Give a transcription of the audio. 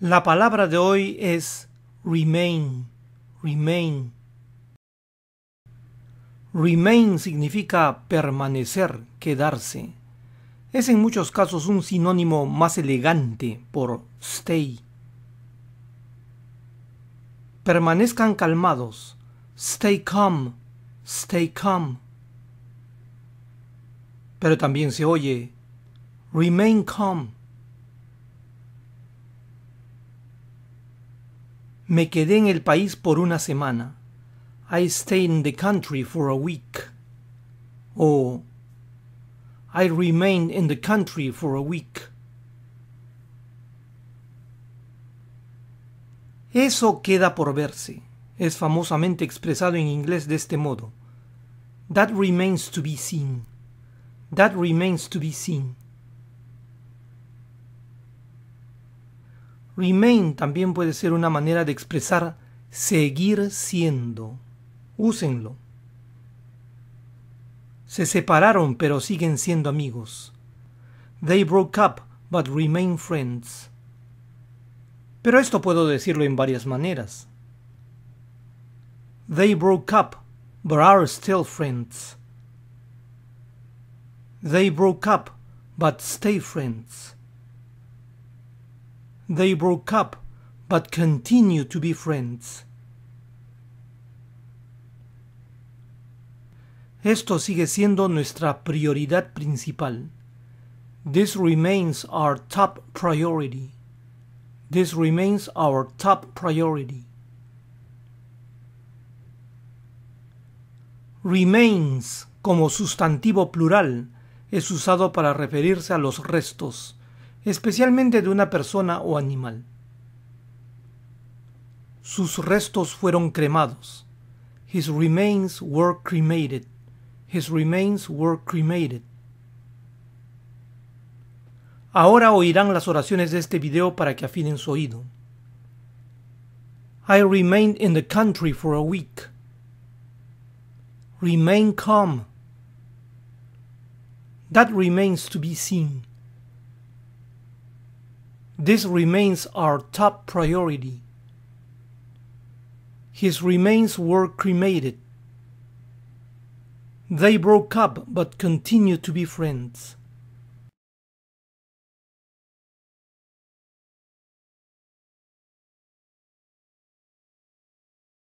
La palabra de hoy es remain, remain. Remain significa permanecer, quedarse. Es en muchos casos un sinónimo más elegante por stay. Permanezcan calmados. Stay calm, stay calm. Pero también se oye remain calm. Me quedé en el país por una semana. I stayed in the country for a week. O I remained in the country for a week. Eso queda por verse. Es famosamente expresado en inglés de este modo. That remains to be seen. That remains to be seen. Remain también puede ser una manera de expresar seguir siendo. Úsenlo. Se separaron pero siguen siendo amigos. They broke up but remain friends. Pero esto puedo decirlo en varias maneras. They broke up but are still friends. They broke up but stay friends. They broke up, but continue to be friends. Esto sigue siendo nuestra prioridad principal. This remains our top priority. This remains our top priority. Remains como sustantivo plural es usado para referirse a los restos, especialmente de una persona o animal. Sus restos fueron cremados. His remains were cremated. His remains were cremated. Ahora oirán las oraciones de este video para que afinen su oído. I remained in the country for a week. Remain calm. That remains to be seen. This remains our top priority. His remains were cremated. They broke up but continue to be friends.